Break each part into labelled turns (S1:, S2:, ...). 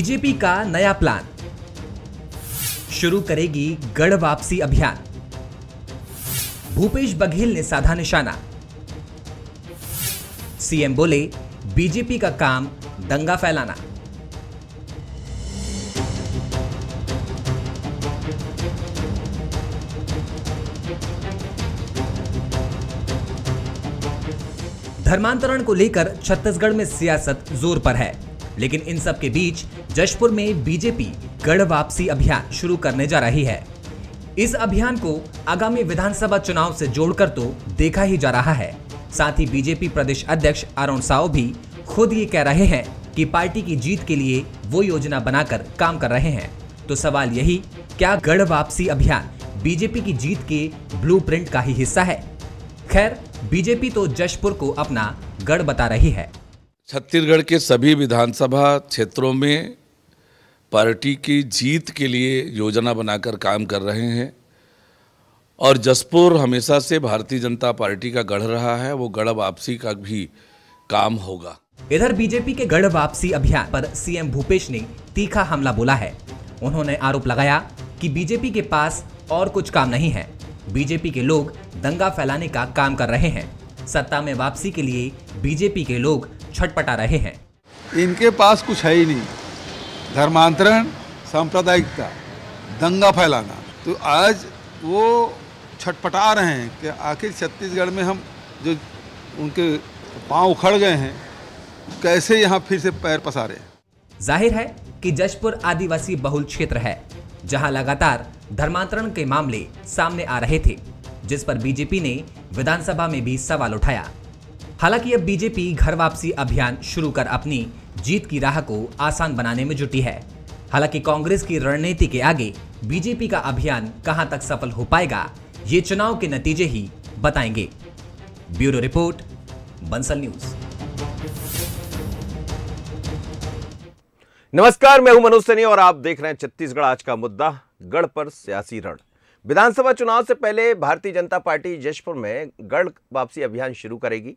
S1: BJP का नया plan शुरू करेगी गढ़ वापसी अभियान भूपेश बघेल ने साधा निशाना सीएम बोले बीजेपी का काम दंगा फैलाना धर्मांतरण को लेकर छत्तीसगढ़ में सियासत जोर पर है लेकिन इन सब के बीच जशपुर में बीजेपी गढ़ वापसी अभियान शुरू करने जा रही है इस अभियान को आगामी विधानसभा चुनाव से जोड़कर तो देखा ही जा रहा है साथ ही बीजेपी प्रदेश अध्यक्ष अरुण साव भी खुद ये कह रहे हैं कि पार्टी की जीत के लिए वो योजना बनाकर काम कर रहे हैं तो सवाल यही क्या गढ़ वापसी अभियान बीजेपी की जीत के ब्लूप्रिंट का ही हिस्सा है खैर बीजेपी तो जशपुर को अपना गढ़ बता रही है
S2: छत्तीसगढ़ के सभी विधानसभा क्षेत्रों में पार्टी की जीत के लिए योजना बनाकर काम कर रहे हैं और जसपुर हमेशा से भारतीय जनता पार्टी का गढ़ रहा है वो गढ़ वापसी का भी
S1: काम होगा इधर बीजेपी के गढ़ वापसी अभियान पर सीएम भूपेश ने तीखा हमला बोला है उन्होंने आरोप लगाया कि बीजेपी के पास और कुछ काम नहीं है बीजेपी के लोग दंगा फैलाने का काम कर रहे हैं सत्ता में वापसी के लिए बीजेपी के लोग छटपटा रहे हैं
S2: इनके पास कुछ है ही नहीं धर्मांतरण सांप्रदायिकता दंगा फैलाना तो आज वो छटपटा रहे हैं कि आखिर छत्तीसगढ़ में हम जो उनके पांव उखड़
S1: गए हैं कैसे यहाँ फिर से पैर पसारे जाहिर है कि जशपुर आदिवासी बहुल क्षेत्र है जहां लगातार धर्मांतरण के मामले सामने आ रहे थे जिस पर बीजेपी ने विधानसभा में भी सवाल उठाया हालांकि अब बीजेपी घर वापसी अभियान शुरू कर अपनी जीत की राह को आसान बनाने में जुटी है हालांकि कांग्रेस की रणनीति के आगे बीजेपी का अभियान कहां तक सफल हो पाएगा ये चुनाव के नतीजे ही बताएंगे ब्यूरो रिपोर्ट बंसल न्यूज़ नमस्कार मैं हूं मनोज सैनी
S2: और आप देख रहे हैं छत्तीसगढ़ आज का मुद्दा गढ़ पर सियासी रण विधानसभा चुनाव से पहले भारतीय जनता पार्टी जशपुर में गढ़ वापसी अभियान शुरू करेगी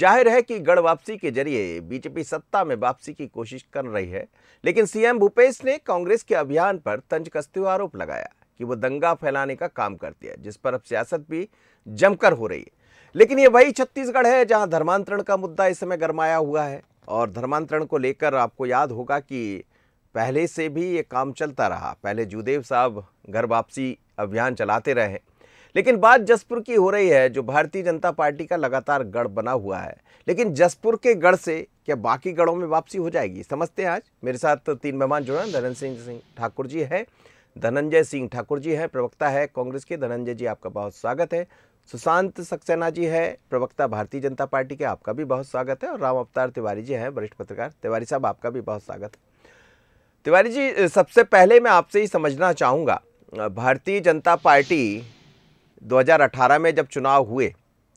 S2: जाहिर है कि गढ़ वापसी के जरिए बीजेपी सत्ता में वापसी की कोशिश कर रही है लेकिन सीएम भूपेश ने कांग्रेस के अभियान पर तंज कसते हुए आरोप लगाया कि वो दंगा फैलाने का काम करती है जिस पर अब सियासत भी जमकर हो रही है लेकिन ये वही छत्तीसगढ़ है जहां धर्मांतरण का मुद्दा इस समय गरमाया हुआ है और धर्मांतरण को लेकर आपको याद होगा कि पहले से भी ये काम चलता रहा पहले जुदेव साहब घर वापसी अभियान चलाते रहे लेकिन बात जसपुर की हो रही है जो भारतीय जनता पार्टी का लगातार गढ़ बना हुआ है लेकिन जसपुर के गढ़ से क्या बाकी गढ़ों में वापसी हो जाएगी समझते हैं आज मेरे साथ तीन मेहमान जुड़े हैं धनंजय सिंह सिंह ठाकुर जी हैं धनंजय सिंह ठाकुर जी हैं प्रवक्ता है कांग्रेस के धनंजय जी आपका बहुत स्वागत है सुशांत सक्सेना जी है प्रवक्ता भारतीय जनता पार्टी के आपका भी बहुत स्वागत है और राम अवतार तिवारी जी हैं वरिष्ठ पत्रकार तिवारी साहब आपका भी बहुत स्वागत है तिवारी जी सबसे पहले मैं आपसे ही समझना चाहूँगा भारतीय जनता पार्टी 2018 में जब चुनाव हुए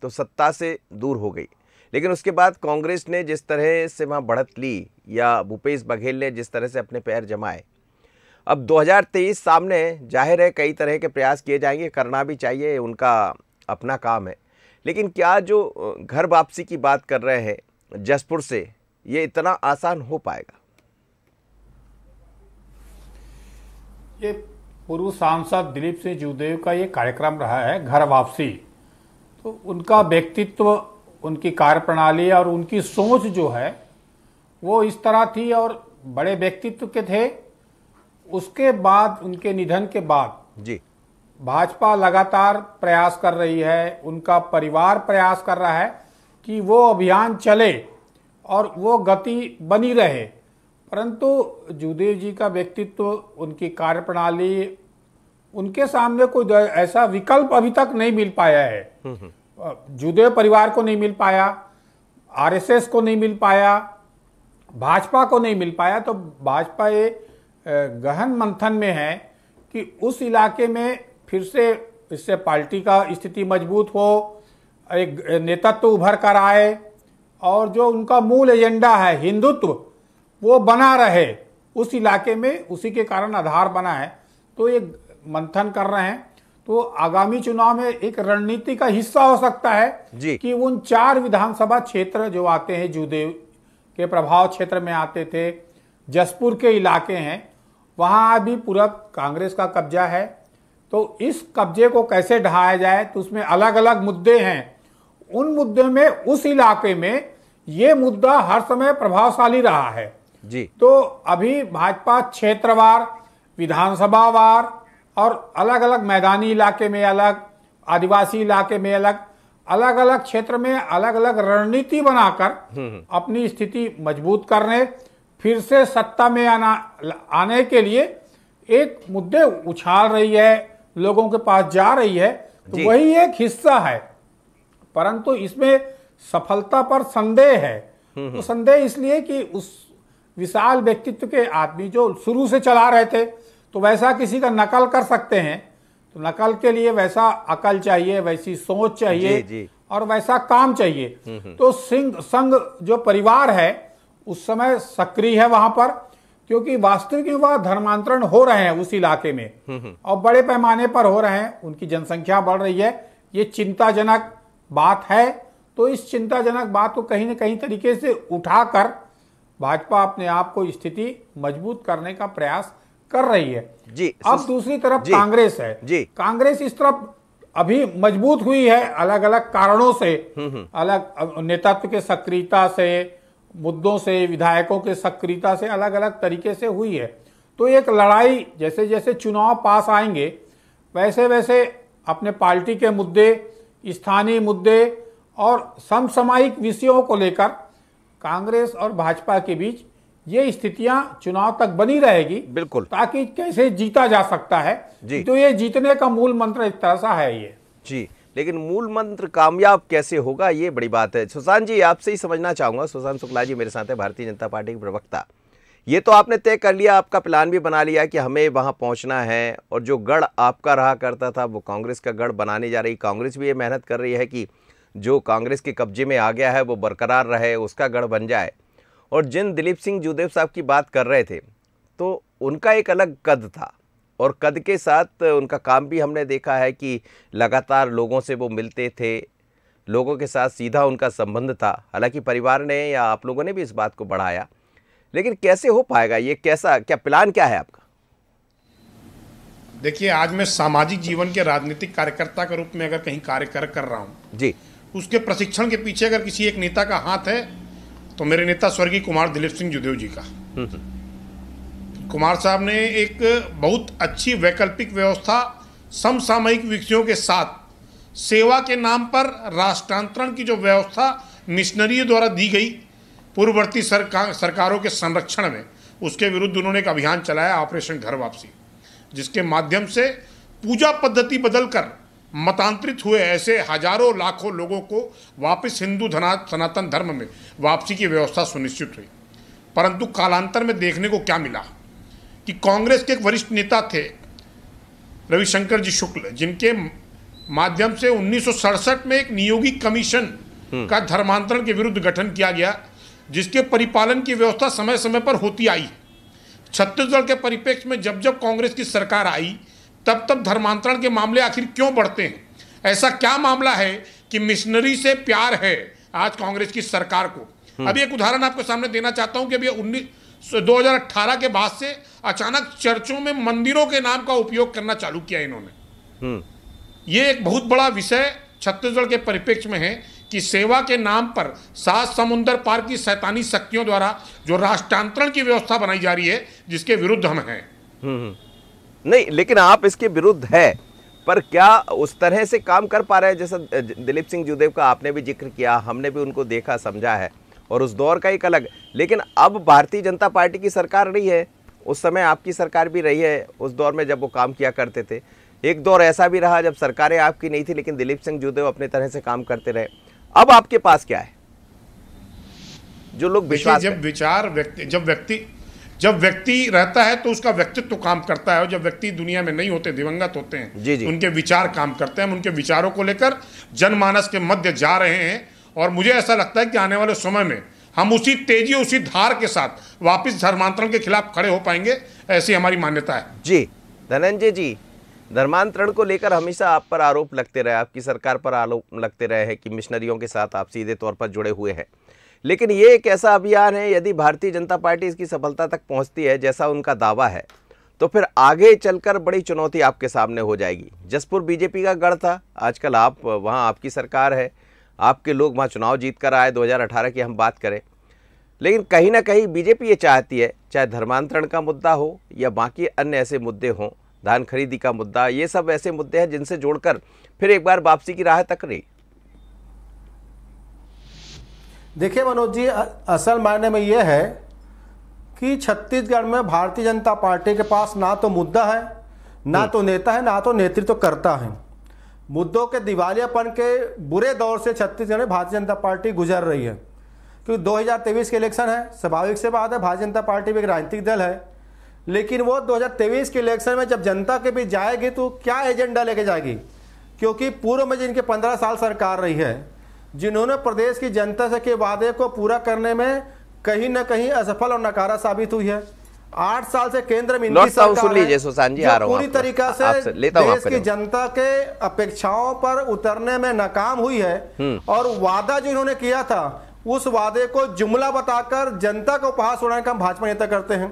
S2: तो सत्ता से दूर हो गई लेकिन उसके बाद कांग्रेस ने जिस तरह से वहाँ बढ़त ली या भूपेश बघेल ने जिस तरह से अपने पैर जमाए अब 2023 सामने जाहिर है कई तरह के प्रयास किए जाएंगे करना भी चाहिए उनका अपना काम है लेकिन क्या जो घर वापसी की बात कर रहे हैं जसपुर से ये इतना आसान हो पाएगा
S3: ये पूर्व सांसद दिलीप सिंह जुदेव का ये कार्यक्रम रहा है घर वापसी तो उनका व्यक्तित्व उनकी कार्यप्रणाली और उनकी सोच जो है वो इस तरह थी और बड़े व्यक्तित्व के थे उसके बाद उनके निधन के बाद जी भाजपा लगातार प्रयास कर रही है उनका परिवार प्रयास कर रहा है कि वो अभियान चले और वो गति बनी रहे परंतु जुदेव जी का व्यक्तित्व उनकी कार्यप्रणाली उनके सामने कोई ऐसा विकल्प अभी तक नहीं मिल पाया है हम्म, हम्म। जुदेव परिवार को नहीं मिल पाया आरएसएस को नहीं मिल पाया भाजपा को नहीं मिल पाया तो भाजपा ये गहन मंथन में है कि उस इलाके में फिर से इससे पार्टी का स्थिति मजबूत हो एक नेतृत्व उभर कर आए और जो उनका मूल एजेंडा है हिंदुत्व वो बना रहे उस इलाके में उसी के कारण आधार बना है तो ये मंथन कर रहे हैं तो आगामी चुनाव में एक रणनीति का हिस्सा हो सकता है जी। कि उन चार विधानसभा क्षेत्र जो आते हैं जुदेव के प्रभाव क्षेत्र में आते थे जसपुर के इलाके हैं वहाँ अभी पूरा कांग्रेस का कब्जा है तो इस कब्जे को कैसे ढहाया जाए तो उसमें अलग अलग मुद्दे हैं उन मुद्दे में उस इलाके में ये मुद्दा हर समय प्रभावशाली रहा है जी तो अभी भाजपा क्षेत्रवार वार और अलग अलग मैदानी इलाके में अलग आदिवासी इलाके में अलग अलग अलग क्षेत्र में अलग अलग रणनीति बनाकर हम्म, हम्म। अपनी स्थिति मजबूत करने फिर से सत्ता में आना आने के लिए एक मुद्दे उछाल रही है लोगों के पास जा रही है तो वही एक हिस्सा है परंतु इसमें सफलता पर संदेह है हम्म, तो संदेह इसलिए कि उस विशाल व्यक्तित्व के आदमी जो शुरू से चला रहे थे तो वैसा किसी का नकल कर सकते हैं तो नकल के लिए वैसा अकल चाहिए वैसी सोच चाहिए जी, जी। और वैसा काम चाहिए हम्म, हम्म। तो सिंह संघ जो परिवार है उस समय सक्रिय है वहां पर क्योंकि वास्तविक युवा धर्मांतरण हो रहे हैं उस इलाके में हम्म, और बड़े पैमाने पर हो रहे हैं उनकी जनसंख्या बढ़ रही है ये चिंताजनक बात है तो इस चिंताजनक बात को कहीं ना कहीं तरीके से उठाकर भाजपा अपने आप को स्थिति मजबूत करने का प्रयास कर रही है जी अब दूसरी तरफ कांग्रेस है जी कांग्रेस इस तरफ अभी मजबूत हुई है अलग अलग कारणों से हम्म, हम्म। अलग नेतृत्व के सक्रियता से मुद्दों से विधायकों के सक्रियता से अलग अलग तरीके से हुई है तो एक लड़ाई जैसे जैसे चुनाव पास आएंगे वैसे वैसे अपने पार्टी के मुद्दे स्थानीय मुद्दे और समसामयिक विषयों को लेकर कांग्रेस और भाजपा के बीच ये स्थितियां चुनाव तक बनी रहेगी बिल्कुल ताकि कैसे जीता जा सकता है जी तो ये जीतने का मूल मंत्र एक तरह सा है ये
S2: जी लेकिन मूल मंत्र कामयाब कैसे होगा ये बड़ी बात है सुशांत जी आपसे ही समझना चाहूंगा सुशांत शुक्ला जी मेरे साथ है भारतीय जनता पार्टी के प्रवक्ता ये तो आपने तय कर लिया आपका प्लान भी बना लिया कि हमें वहां पहुंचना है और जो गढ़ आपका रहा करता था वो कांग्रेस का गढ़ बनाने जा रही कांग्रेस भी ये मेहनत कर रही है कि जो कांग्रेस के कब्जे में आ गया है वो बरकरार रहे उसका गढ़ बन जाए और जिन दिलीप सिंह जुदेव साहब की बात कर रहे थे तो उनका एक अलग कद था और कद के साथ उनका काम भी हमने देखा है कि लगातार लोगों से वो मिलते थे लोगों के साथ सीधा उनका संबंध था हालांकि परिवार ने या आप लोगों ने भी इस बात को बढ़ाया लेकिन कैसे हो पाएगा ये कैसा क्या प्लान क्या है आपका
S4: देखिए आज मैं सामाजिक जीवन के राजनीतिक कार्यकर्ता के रूप में अगर कहीं कार्य कर, कर रहा हूँ जी उसके प्रशिक्षण के पीछे अगर किसी एक नेता का हाथ है तो मेरे नेता स्वर्गीय कुमार दिलीप सिंह जुदेव जी का हम्म, हम्म। कुमार साहब ने एक बहुत अच्छी वैकल्पिक व्यवस्था समसामयिक विषयों के साथ सेवा के नाम पर राष्ट्रांतरण की जो व्यवस्था मिशनरी द्वारा दी गई पूर्ववर्ती सरकार सरकारों के संरक्षण में उसके विरुद्ध उन्होंने एक अभियान चलाया ऑपरेशन घर वापसी जिसके माध्यम से पूजा पद्धति बदलकर मतांतरित हुए ऐसे हजारों लाखों लोगों को वापस हिंदू धना सनातन धर्म में वापसी की व्यवस्था सुनिश्चित हुई परंतु कालांतर में देखने को क्या मिला कि कांग्रेस के एक वरिष्ठ नेता थे रविशंकर जी शुक्ल जिनके माध्यम से उन्नीस में एक नियोगी कमीशन हम्म। का धर्मांतरण के विरुद्ध गठन किया गया जिसके परिपालन की व्यवस्था समय समय पर होती आई छत्तीसगढ़ के परिप्रेक्ष्य में जब जब कांग्रेस की सरकार आई तब तब धर्मांतरण के मामले आखिर क्यों बढ़ते हैं ऐसा क्या मामला है कि मिशनरी से प्यार है आज कांग्रेस की सरकार को हम्म। अभी एक उदाहरण आपको सामने देना चाहता हूं कि अभी उन्नीस दो के बाद से अचानक चर्चों में मंदिरों के नाम का उपयोग करना चालू किया इन्होंने हम्म। ये एक बहुत बड़ा विषय छत्तीसगढ़ के परिप्रेक्ष्य में है कि सेवा के नाम पर सात समुंदर पार की सैतानी शक्तियों द्वारा जो राष्ट्रांतरण की व्यवस्था बनाई जा रही है जिसके विरुद्ध हम हैं
S2: हम्म, नहीं लेकिन आप इसके विरुद्ध है पर क्या उस तरह से काम कर पा रहे हैं जैसा दिलीप सिंह जुदेव का आपने भी जिक्र किया हमने भी उनको देखा समझा है और उस दौर का एक अलग लेकिन अब भारतीय जनता पार्टी की सरकार नहीं है उस समय आपकी सरकार भी रही है उस दौर में जब वो काम किया करते थे एक दौर ऐसा भी रहा जब सरकारें आपकी नहीं थी लेकिन दिलीप सिंह जुदेव अपने तरह से काम करते रहे अब आपके पास क्या है जो लोग विश्वास जब विचार व्यक्ति जब व्यक्ति जब व्यक्ति रहता है तो उसका व्यक्तित्व
S4: काम करता है और जब व्यक्ति दुनिया में नहीं होते दिवंगत होते हैं जी जी। उनके विचार काम करते हैं हम उनके विचारों को लेकर जनमानस के मध्य जा रहे हैं और मुझे ऐसा लगता है कि आने वाले समय में हम उसी तेजी उसी धार के साथ वापस धर्मांतरण के खिलाफ खड़े हो पाएंगे ऐसी हमारी
S2: मान्यता है जी धनंजय जी धर्मांतरण को लेकर हमेशा आप पर आरोप लगते रहे आपकी सरकार पर आरोप लगते रहे हैं कि मिशनरियों के साथ आप सीधे तौर पर जुड़े हुए हैं लेकिन ये एक ऐसा अभियान है यदि भारतीय जनता पार्टी इसकी सफलता तक पहुंचती है जैसा उनका दावा है तो फिर आगे चलकर बड़ी चुनौती आपके सामने हो जाएगी जसपुर बीजेपी का गढ़ था आजकल आप वहाँ आपकी सरकार है आपके लोग वहाँ चुनाव जीत कर आए 2018 की हम बात करें लेकिन कहीं ना कहीं बीजेपी ये चाहती है चाहे धर्मांतरण का मुद्दा हो या बाकी अन्य ऐसे मुद्दे हों धान खरीदी का मुद्दा ये सब ऐसे मुद्दे हैं जिनसे जोड़कर फिर एक बार वापसी की राह तक रही देखिए मनोज जी असल मायने में ये है कि छत्तीसगढ़ में भारतीय जनता पार्टी के पास ना तो मुद्दा है ना हम्म। तो नेता है ना तो नेतृत्व तो करता है मुद्दों के दिवालियापन के बुरे दौर से छत्तीसगढ़ में भारतीय जनता पार्टी गुजर रही है क्योंकि 2023 के इलेक्शन है स्वाभाविक से बात है भारतीय जनता पार्टी भी एक राजनीतिक दल है लेकिन वो 2023 के इलेक्शन में जब जनता के बीच जाएगी तो क्या एजेंडा लेके जाएगी क्योंकि पूर्व में जिनके पंद्रह साल सरकार रही है जिन्होंने प्रदेश की जनता से के वादे को पूरा करने में कहीं ना कहीं असफल और नकारा साबित हुई है आठ साल से केंद्र में पूरी तरीका से देश की जनता के अपेक्षाओं पर उतरने में नाकाम हुई है हम्म। और वादा जो इन्होंने किया था उस वादे को जुमला बताकर जनता को पहाड़ उड़ाने का भाजपा नेता करते हैं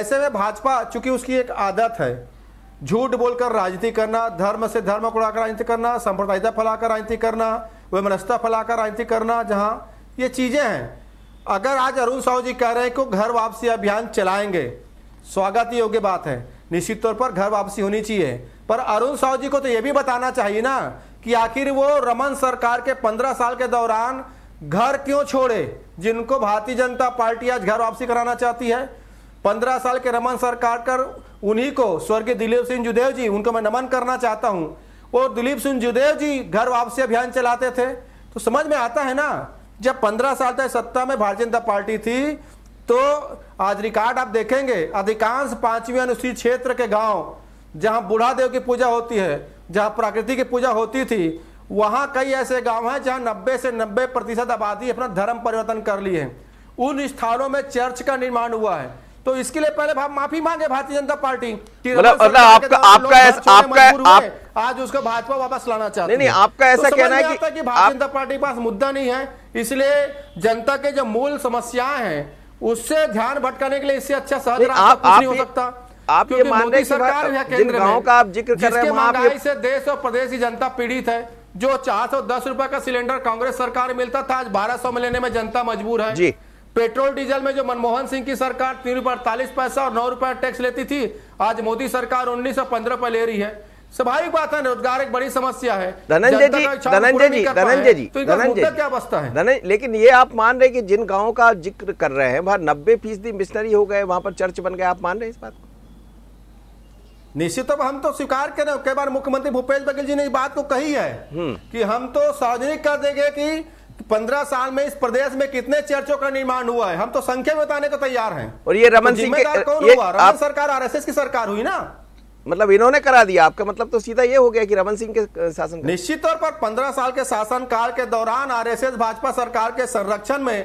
S2: ऐसे में भाजपा चूंकि उसकी एक आदत है झूठ बोलकर राजनीति करना धर्म से धर्म को राजनीति करना संप्रदायता फैलाकर राजनीति करना वह मनस्ता फैलाकर राजनीति करना जहाँ ये चीज़ें हैं अगर आज अरुण साहू जी कह रहे हैं कि घर वापसी अभियान चलाएंगे स्वागत योग्य बात है निश्चित तौर पर घर वापसी होनी चाहिए पर अरुण साहू जी को तो ये भी बताना चाहिए ना कि आखिर वो रमन सरकार के पंद्रह साल के दौरान घर क्यों छोड़े जिनको भारतीय जनता पार्टी आज घर वापसी कराना चाहती है पंद्रह साल के रमन सरकार कर उन्हीं को स्वर्गीय दिलीप सिंह जुदेव जी उनको मैं नमन करना चाहता हूं और दिलीप सिंह जुदेव जी घर वापसी अभियान चलाते थे तो समझ में आता है ना जब पंद्रह साल तक सत्ता में भारतीय जनता पार्टी थी तो आज रिकॉर्ड आप देखेंगे अधिकांश पांचवी अनुसूचित क्षेत्र के गांव जहां देव की पूजा होती है जहां प्रकृति की पूजा होती थी वहां कई ऐसे गांव हैं जहां 90 से 90 प्रतिशत आबादी अपना धर्म परिवर्तन कर लिए हैं उन स्थानों में चर्च का निर्माण हुआ है तो इसके लिए पहले भाव माफी मांगे भारतीय जनता पार्टी मतलब, मतलब आपका आपका आपका आप आज उसको भाजपा वापस लाना चाहते नहीं आपका ऐसा तो कहना है कि भारतीय जनता पार्टी के पास मुद्दा नहीं है इसलिए जनता के जो मूल समस्याएं हैं उससे ध्यान भटकाने के लिए इससे अच्छा सहज आप, आप नहीं हो सकता आप ये मान रहे सरकार जिन गांव का आप जिक्र कर रहे हैं महंगाई से देश और प्रदेश की जनता पीड़ित है जो चार सौ दस रुपए का सिलेंडर कांग्रेस सरकार मिलता था आज बारह सौ में लेने में जनता मजबूर है जी पेट्रोल डीजल में जो मनमोहन सिंह की सरकार तीन रुपये अड़तालीस पैसा और नौ रुपये टैक्स लेती थी आज मोदी सरकार उन्नीस सौ पंद्रह रुपये ले रही है स्वाभाविक बात है रोजगार एक बड़ी समस्या है धनंजय जी धनंजय जी तो धनंजय जी धनंजय क्या अवस्था है धनंजय लेकिन ये आप मान रहे कि जिन गाँव का जिक्र कर रहे हैं वहां नब्बे फीसदी मिशनरी हो गए वहां पर चर्च बन गए आप मान रहे हैं इस बात को निश्चित तो हम तो स्वीकार कर रहे हैं कई बार मुख्यमंत्री भूपेश बघेल जी ने इस बात को कही है हम्म। कि हम तो सार्वजनिक कर देंगे कि पंद्रह साल में इस प्रदेश में कितने चर्चों का निर्माण हुआ है हम तो संख्या बताने को तैयार हैं और ये रमन तो सिंह कौन ये हुआ रमन सरकार आरएसएस की सरकार हुई ना मतलब इन्होंने करा दिया आपका मतलब तो सीधा ये हो गया कि रमन सिंह के शासन निश्चित तौर पर पंद्रह साल के शासनकाल के दौरान आर भाजपा सरकार के संरक्षण में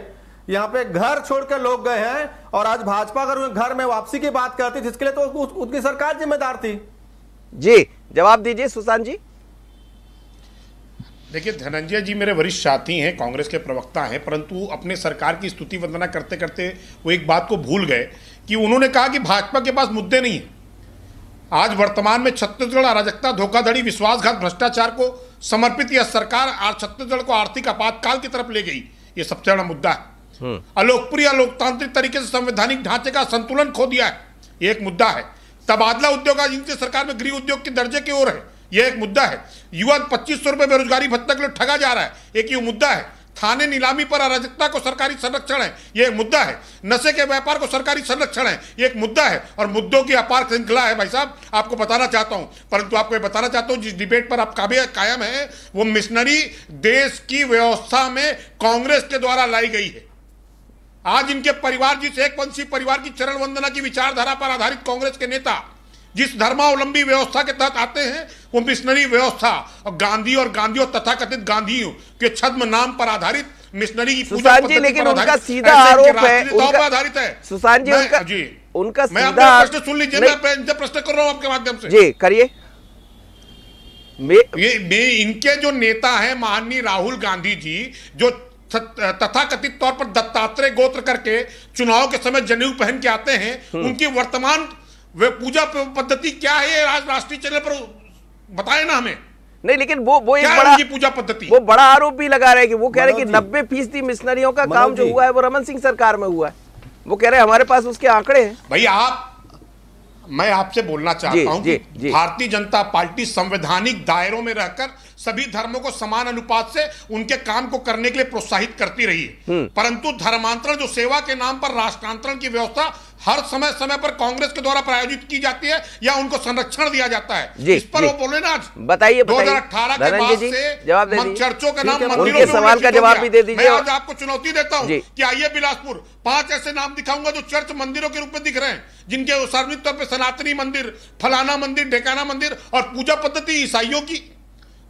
S2: यहाँ पे घर छोड़कर लोग गए हैं और आज भाजपा अगर घर में वापसी की बात करती जिसके लिए तो उसकी सरकार जिम्मेदार थी जी जवाब दीजिए सुशांत जी
S4: देखिए धनंजय जी मेरे वरिष्ठ साथी हैं कांग्रेस के प्रवक्ता हैं परंतु अपने सरकार की स्तुति वंदना करते करते वो एक बात को भूल गए कि उन्होंने कहा कि भाजपा के पास मुद्दे नहीं हैं आज वर्तमान में छत्तीसगढ़ अराजकता धोखाधड़ी विश्वासघात भ्रष्टाचार को समर्पित यह सरकार आज छत्तीसगढ़ को आर्थिक आपातकाल की तरफ ले गई ये सबसे बड़ा मुद्दा है हम्म। अलोकप्रिय लोकतांत्रिक तरीके से संवैधानिक ढांचे का संतुलन खो दिया है ये एक मुद्दा है तबादला उद्योग आज इनकी सरकार में गृह उद्योग के दर्जे की ओर है यह एक मुद्दा है युवा पच्चीस सौ रुपये बेरोजगारी भत्ता के लिए ठगा जा रहा है एक ये मुद्दा है थाने नीलामी पर अराजकता को सरकारी संरक्षण है यह एक मुद्दा है नशे के व्यापार को सरकारी संरक्षण है यह एक मुद्दा है और मुद्दों की अपार श्रृंखला है भाई साहब आपको बताना चाहता हूं परंतु आपको ये बताना चाहता हूं जिस डिबेट पर आप काबे कायम है वो मिशनरी देश की व्यवस्था में कांग्रेस के द्वारा लाई गई है आज इनके परिवार जिस एक परिवार की चरण वंदना की विचारधारा पर आधारित कांग्रेस के नेता जिस धर्मावलंबी व्यवस्था के तहत आते हैं वो मिशनरी व्यवस्था और गांधी और गांधी और तथाकथित गांधियों के छद्म नाम पर आधारित मिशनरी की पूजा जी लेकिन उनका सीधा आरोप है उनका आधारित
S2: है सुशांत जी उनका जी उनका मैं सीधा प्रश्न सुन लीजिए मैं
S4: इनसे प्रश्न कर रहा हूँ आपके माध्यम से जी करिए ये मैं इनके जो नेता हैं माननीय राहुल गांधी जी जो तथाकथित तौर पर दत्तात्रेय गोत्र करके चुनाव के समय जनेऊ पहन के आते हैं हम्म। उनकी वर्तमान वे
S2: पूजा पद्धति क्या है आज राष्ट्रीय चैनल पर बताए ना हमें नहीं लेकिन वो वो एक बड़ा पूजा पद्धति वो बड़ा आरोप भी लगा रहे हैं कि वो कह रहे हैं कि नब्बे फीसदी मिशनरियों का काम जो हुआ है वो रमन सिंह सरकार में हुआ है वो कह रहे हैं हमारे पास उसके आंकड़े हैं भाई आप
S4: मैं आपसे बोलना चाहता हूँ भारतीय जनता पार्टी संवैधानिक दायरों में रहकर सभी धर्मों को समान अनुपात से उनके काम को करने के लिए प्रोत्साहित करती रही है हम्म। परंतु धर्मांतरण जो सेवा के नाम पर राष्ट्रांतरण की व्यवस्था हर समय समय पर कांग्रेस के द्वारा प्रायोजित की जाती है या उनको संरक्षण दिया जाता है इस पर वो बोले ना बताइए दो हजार अठारह के बाद से चर्चों का नाम मंदिरों सवाल का जवाब भी दे दीजिए आज आपको चुनौती देता हूँ कि आइए बिलासपुर पांच ऐसे नाम दिखाऊंगा जो चर्च मंदिरों के रूप में दिख रहे हैं जिनके सार्वजनिक तौर पर सनातनी मंदिर फलाना मंदिर ढेकाना मंदिर और पूजा पद्धति ईसाइयों की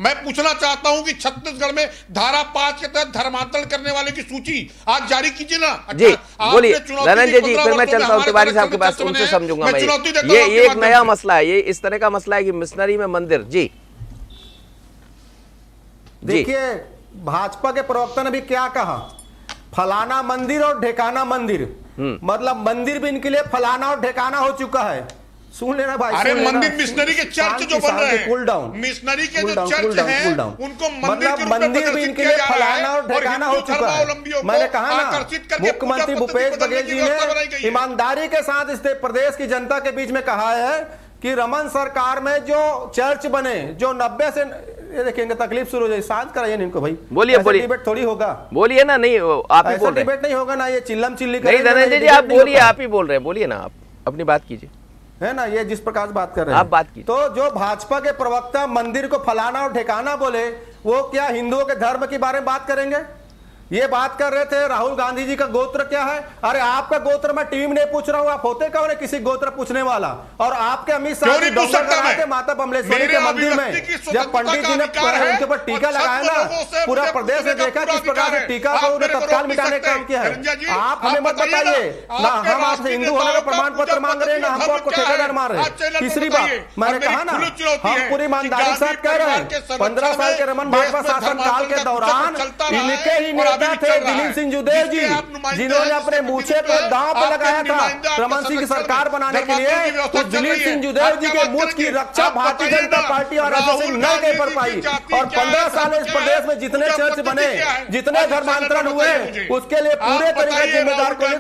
S4: मैं पूछना चाहता हूं कि छत्तीसगढ़ में धारा पांच के तहत धर्मांतरण करने वाले की सूची आज जारी कीजिए
S2: ना जी अच्छा, बोलिए धनंजय जी फिर मैं चलता हूं तिवारी साहब के पास उनसे समझूंगा मैं ये एक नया मसला है ये इस तरह का मसला है कि मिशनरी में मंदिर जी देखिए भाजपा के प्रवक्ता ने भी क्या कहा फलाना मंदिर और ढेकाना मंदिर हम्म। मतलब मंदिर भी इनके लिए फलाना और ढेकाना हो चुका है सुन लेना भाई अरे मंदिर मिशनरी के चर्च जो बन रहे हैं मिशनरी के जो चर्च हैं उनको मतलब मंदिर मंदिर भी इनके लिए फलाना और ठिकाना हो चुका है मैंने कहा ना मुख्यमंत्री भूपेश बघेल जी ने ईमानदारी के साथ इस प्रदेश की जनता के बीच में कहा है कि रमन सरकार में जो चर्च बने जो नब्बे से ये देखेंगे तकलीफ शुरू हो जाए शांत कराइए इनको भाई बोलिए बोलिए डिबेट थोड़ी होगा बोलिए ना नहीं आप ही बोल रहे डिबेट नहीं होगा ना ये चिल्लम चिल्ली नहीं धनंजय जी आप बोलिए आप ही बोल रहे हैं बोलिए ना आप अपनी बात कीजिए है ना ये जिस प्रकार बात कर रहे हैं आप बात की तो जो भाजपा के प्रवक्ता मंदिर को फलाना और ठिकाना बोले वो क्या हिंदुओं के धर्म के बारे में बात करेंगे ये बात कर रहे थे राहुल गांधी जी का गोत्र क्या है अरे आपका गोत्र मैं टीम ने पूछ रहा हूँ आप होते कौन है किसी गोत्र पूछने वाला और आपके अमित शाह जी माता बमलेश्वरी के मंदिर में जब पंडित जी ने उनके ऊपर टीका लगाया ना पूरा प्रदेश ने देखा किस प्रकार से टीका को उन्हें तत्काल मिटाने का काम किया है आप हमें मत बताइए ना हम आपसे हिंदू होने का प्रमाण पत्र मांग रहे हैं ना हम आपको ठेकेदार मार रहे हैं तीसरी बात मैंने कहा ना हम पूरी ईमानदारी के साथ कह रहे हैं पंद्रह साल के रमन भाजपा शासन काल के दौरान इनके ही ज्यादा थे दिलीप सिंह जुदेव जी जिन्होंने अपने मूछे पर दांव पर लगाया था रमन सिंह की सरकार बनाने के लिए तो दिलीप सिंह जुदेव जी के मूछ की रक्षा भारतीय जनता पार्टी और राहुल न दे पर पाई और पंद्रह साल इस प्रदेश में जितने चर्च बने जितने धर्मांतरण हुए उसके लिए पूरे तरीके जिम्मेदार को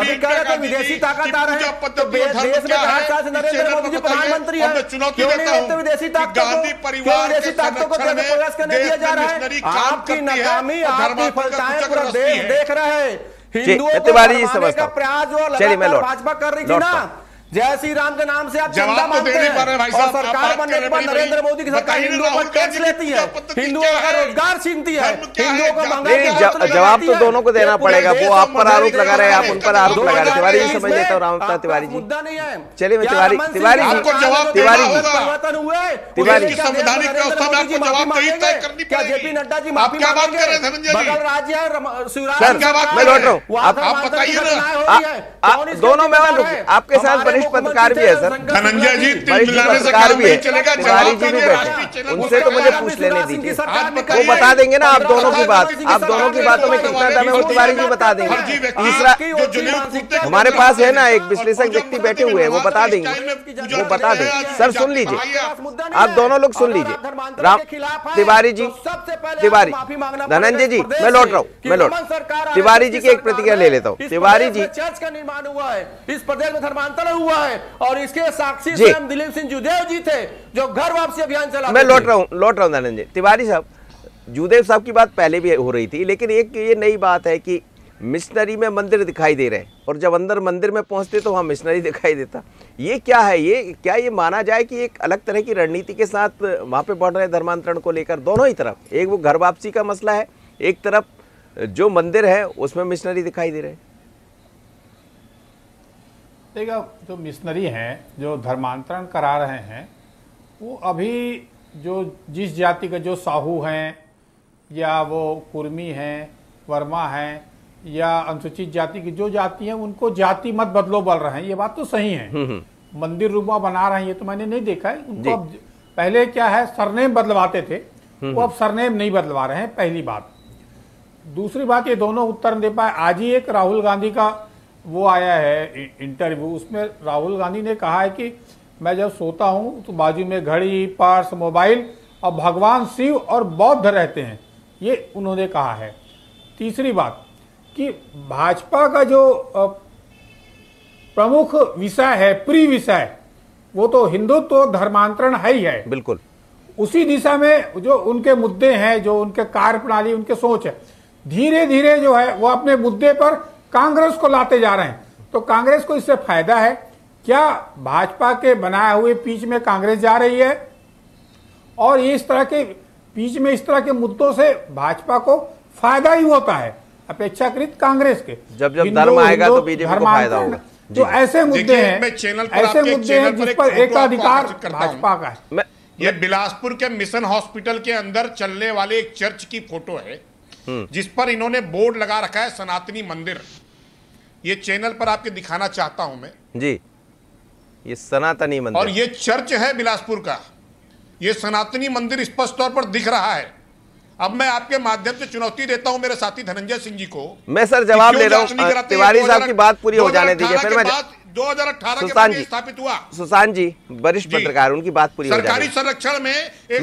S2: अभी कह रहे थे विदेशी ताकत आ रहे हैं तो देश में नरेंद्र मोदी जी प्रधानमंत्री है क्यों नहीं विदेशी ताकत को विदेशी ताकतों को प्रवेश करने दिया जा रहा है आपकी नाकामी आपकी फलताएं पूरा देश देख रहा है हिंदुओं को का प्रयास जो भाजपा कर रही थी ना जय श्री राम के नाम से आप जनता तो मांगते हैं और सरकार बनने के बाद नरेंद्र मोदी की सरकार हिंदुओं पर टैक्स लेती है हिंदुओं का रोजगार छीनती है हिंदुओं को महंगाई जवाब तो दोनों को देना पड़ेगा वो आप पर आरोप लगा रहे हैं आप उन पर आरोप लगा रहे हैं तिवारी समझ लेता हूँ तिवारी जी मुद्दा नहीं है चलिए मैं तिवारी तिवारी जी तिवारी जी परिवर्तन हुए तिवारी जी तो क्या जेपी नड्डा जी माफी मांगेंगे बगल राज्य है शिवराज मैं लौट रहा हूँ आप बताइए दोनों में आपके साथ वरिष्ठ पत्रकार भी है सर धनंजय जी पत्रकार भी है तिवारी जी भी बैठे उनसे तो मुझे पूछ लेने दीजिए वो बता देंगे ना आप दोनों की बात आप दोनों की बातों में कितना दम है वो तिवारी जी बता देंगे तीसरा हाँ। हमारे पास है ना एक विश्लेषक व्यक्ति बैठे हुए हैं वो बता देंगे वो बता दें सर सुन लीजिए आप दोनों लोग सुन लीजिए राम तिवारी जी तो तिवारी धनंजय जी मैं लौट रहा हूँ मैं लौट तिवारी जी की एक प्रतिक्रिया ले लेता हूँ तिवारी जी चर्च का निर्माण हुआ है इस प्रदेश में धर्मांतरण हुआ हुआ है और इसके साक्षी स्वयं दिलीप सिंह जुदेव जी थे जो घर वापसी अभियान चला मैं लौट रहा हूँ लौट रहा हूँ जी तिवारी साहब जुदेव साहब की बात पहले भी हो रही थी लेकिन एक ये नई बात है कि मिशनरी में मंदिर दिखाई दे रहे हैं और जब अंदर मंदिर में पहुंचते तो वहाँ मिशनरी दिखाई देता ये क्या है ये क्या ये माना जाए कि एक अलग तरह की रणनीति के साथ वहाँ पे बढ़ रहे धर्मांतरण को लेकर दोनों ही तरफ एक वो घर वापसी का मसला है एक तरफ जो मंदिर है उसमें मिशनरी दिखाई दे रहे हैं
S3: देखा जो मिशनरी हैं जो धर्मांतरण करा रहे हैं वो अभी जो जिस जाति का जो साहू हैं या वो कुर्मी हैं वर्मा हैं या अनुसूचित जाति की जो जाति है उनको जाति मत बदलो बोल रहे हैं ये बात तो सही है हम्म, हम्म। मंदिर रूपा बना रहे हैं ये तो मैंने नहीं देखा है उनको अब पहले क्या है सरनेम बदलवाते थे हम्म, वो अब सरनेम नहीं बदलवा रहे हैं पहली बात दूसरी बात ये दोनों उत्तर नहीं दे पाए आज ही एक राहुल गांधी का वो आया है इंटरव्यू उसमें राहुल गांधी ने कहा है कि मैं जब सोता हूँ तो बाजू में घड़ी पर्स मोबाइल और भगवान शिव और बौद्ध रहते हैं ये उन्होंने कहा है तीसरी बात कि भाजपा का जो प्रमुख विषय है प्री विषय वो तो हिंदुत्व तो धर्मांतरण है ही है बिल्कुल उसी दिशा में जो उनके मुद्दे हैं जो उनके कार्य प्रणाली उनके सोच है धीरे धीरे जो है वो अपने मुद्दे पर कांग्रेस को लाते जा रहे हैं तो कांग्रेस को इससे फायदा है क्या भाजपा के बनाए हुए पीच में कांग्रेस जा रही है और इस तरह के पीच में इस तरह के मुद्दों से भाजपा को फायदा ही होता है अपेक्षाकृत कांग्रेस के
S2: जब
S4: जब धर्म आएगा तो बीजेपी को फायदा होगा
S3: जो तो ऐसे मुद्दे हैं ऐसे मुद्दे हैं जिस पर अधिकार भाजपा का
S4: है ये बिलासपुर के मिशन हॉस्पिटल के अंदर चलने वाले एक चर्च की फोटो है हम्म। जिस पर इन्होंने बोर्ड लगा रखा है सनातनी मंदिर ये चैनल पर आपके दिखाना चाहता हूं मैं
S2: जी ये सनातनी मंदिर और ये
S4: चर्च है बिलासपुर का ये सनातनी मंदिर स्पष्ट तौर पर दिख रहा है अब मैं आपके माध्यम से चुनौती देता हूं मेरे साथी धनंजय सिंह जी को
S2: मैं सर जवाब ले रहा हूँ तिवारी साहब की बात पूरी हो जाने दीजिए फिर मैं
S4: दो हजार अठारह स्थापित हुआ
S2: सुशांत जी वरिष्ठ पत्रकार उनकी बात पूरी सरकारी
S4: संरक्षण में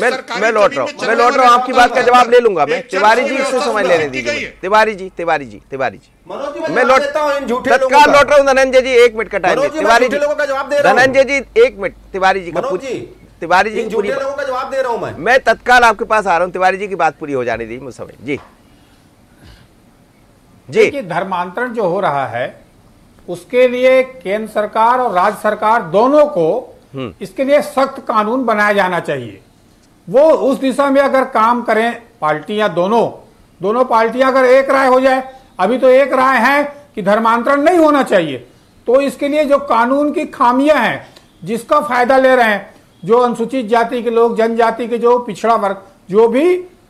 S4: मैं मैं लौट रहा हूँ मैं लौट रहा हूँ आपकी बात का जवाब
S2: ले लूंगा मैं तिवारी जी इससे समझ लेने दीजिए तिवारी जी तिवारी जी तिवारी जी मैं लौट तत्काल लौट रहा हूँ धनंजय जी एक मिनट का टाइम तिवारी जी का जवाब दे रहा धनंजय जी एक मिनट तिवारी जी का तिवारी जी की लोगों का जवाब दे रहा हूँ मैं मैं तत्काल आपके पास आ रहा हूँ तिवारी जी की बात पूरी हो जाने दी मुझ समय जी
S3: जी धर्मांतरण जो हो रहा है उसके लिए केंद्र सरकार और राज्य सरकार दोनों को हम्म। इसके लिए सख्त कानून बनाया जाना चाहिए वो उस दिशा में अगर काम करें पार्टियां दोनों दोनों पार्टियां अगर एक राय हो जाए अभी तो एक राय है कि धर्मांतरण नहीं होना चाहिए तो इसके लिए जो कानून की खामियां हैं जिसका फायदा ले रहे हैं जो अनुसूचित जाति के लोग जनजाति के जो पिछड़ा वर्ग जो भी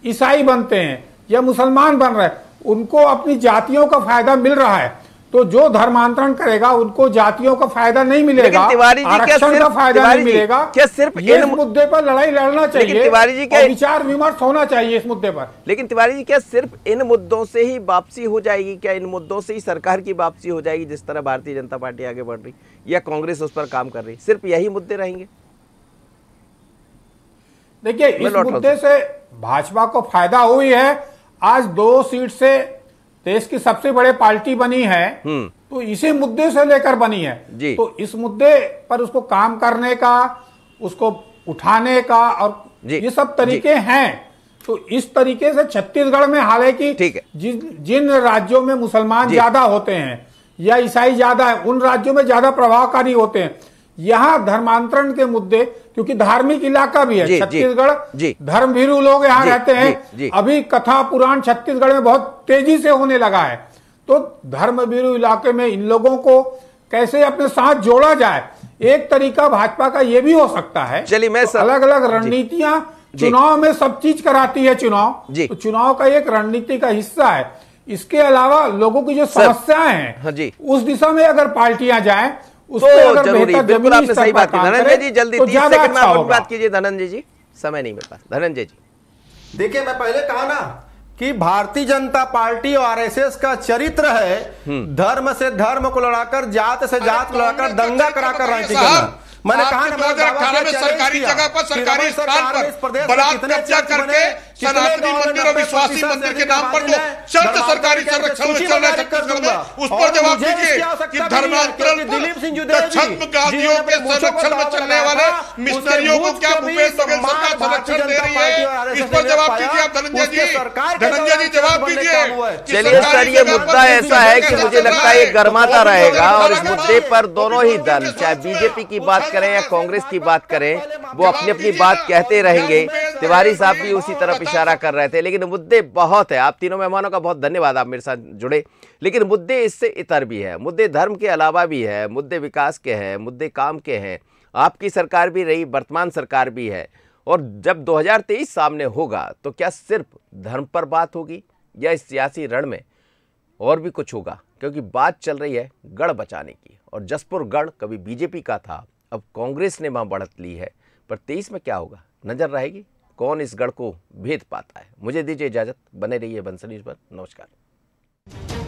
S3: ईसाई बनते हैं या मुसलमान बन रहे हैं उनको अपनी जातियों का फायदा मिल रहा है तो जो धर्मांतरण करेगा उनको जातियों का फायदा नहीं मिलेगा तिवारी जी क्या सिर्फ, का फायदा नहीं मिलेगा क्या सिर्फ इन मुद्दे पर लड़ाई लड़ना चाहिए तिवारी जी क्या विचार विमर्श होना चाहिए इस मुद्दे पर लेकिन तिवारी जी क्या सिर्फ इन मुद्दों से ही वापसी हो
S2: जाएगी क्या इन मुद्दों से ही सरकार की वापसी हो जाएगी जिस तरह भारतीय जनता पार्टी आगे बढ़ रही या कांग्रेस उस पर
S3: काम कर रही सिर्फ यही मुद्दे रहेंगे देखिए इस मुद्दे से भाजपा को फायदा हुई है आज दो सीट से देश तो की सबसे बड़े पार्टी बनी है हम्म। तो इसी मुद्दे से लेकर बनी है तो इस मुद्दे पर उसको काम करने का उसको उठाने का और ये सब तरीके हैं तो इस तरीके से छत्तीसगढ़ में हालांकि जिन जिन राज्यों में मुसलमान ज्यादा होते हैं या ईसाई ज्यादा है उन राज्यों में ज्यादा प्रभावकारी होते हैं यहाँ धर्मांतरण के मुद्दे क्योंकि धार्मिक इलाका भी है छत्तीसगढ़ धर्म भीरु लोग यहाँ रहते हैं जी, जी, अभी कथा पुराण छत्तीसगढ़ में बहुत तेजी से होने लगा है तो धर्म भीरु इलाके में इन लोगों को कैसे अपने साथ जोड़ा जाए एक तरीका भाजपा का ये भी हो सकता है चलिए मैं तो अलग अलग रणनीतियां चुनाव में सब चीज कराती है चुनाव तो चुनाव का एक रणनीति का हिस्सा है इसके अलावा लोगों की जो समस्याएं हैं हाँ उस दिशा में अगर पार्टियां जाएं तो जरूरी बिल्कुल आपने सही बात की धनंजय जी जल्दी तो तीस सेकंड में अच्छा आप बात कीजिए धनंजय जी
S2: समय नहीं मिल पास धनंजय जी देखिए मैं पहले कहा ना कि भारतीय जनता पार्टी और आरएसएस का चरित्र है हम्म। धर्म से धर्म को लड़ाकर जात से जात को लड़ाकर दंगा कराकर राजनीति करना मैंने कहा अठारह में सरकारी जगह पर सरकारी स्थान पर बलात्
S4: कब्जा करके सनातनी मंदिर और विश्वासी मंदिर के नाम पर जो सरकारी संरक्षण में
S2: चल रहा है उस पर जवाब दीजिए कि धर्मांतरण दिलीप सिंह छद्म गांधियों के संरक्षण में चलने वाले मिशनरियों को क्या भूपेश बघेल सरकार संरक्षण दे रही है इस पर जवाब दीजिए आप धनंजय जी धनंजय जी जवाब दीजिए चलिए सर ये मुद्दा ऐसा है कि मुझे लगता है ये गर्माता रहेगा और इस मुद्दे पर दोनों ही दल चाहे बीजेपी की बात करें या कांग्रेस की बात करें वो अपनी अपनी बात कहते रहेंगे तिवारी साहब भी उसी तरफ इशारा कर रहे थे लेकिन मुद्दे बहुत है आप तीनों मेहमानों का बहुत धन्यवाद आप मेरे साथ जुड़े लेकिन मुद्दे इससे इतर भी है मुद्दे धर्म के अलावा भी है मुद्दे विकास के हैं मुद्दे काम के हैं आपकी सरकार भी रही वर्तमान सरकार भी है और जब 2023 सामने होगा तो क्या सिर्फ धर्म पर बात होगी या इस सियासी रण में और भी कुछ होगा क्योंकि बात चल रही है गढ़ बचाने की और जसपुर गढ़ कभी बीजेपी का था अब कांग्रेस ने वहाँ बढ़त ली है पर तेईस में क्या होगा नजर रहेगी कौन इस गढ़ को भेद पाता है मुझे दीजिए इजाज़त बने रहिए बंसली पर नमस्कार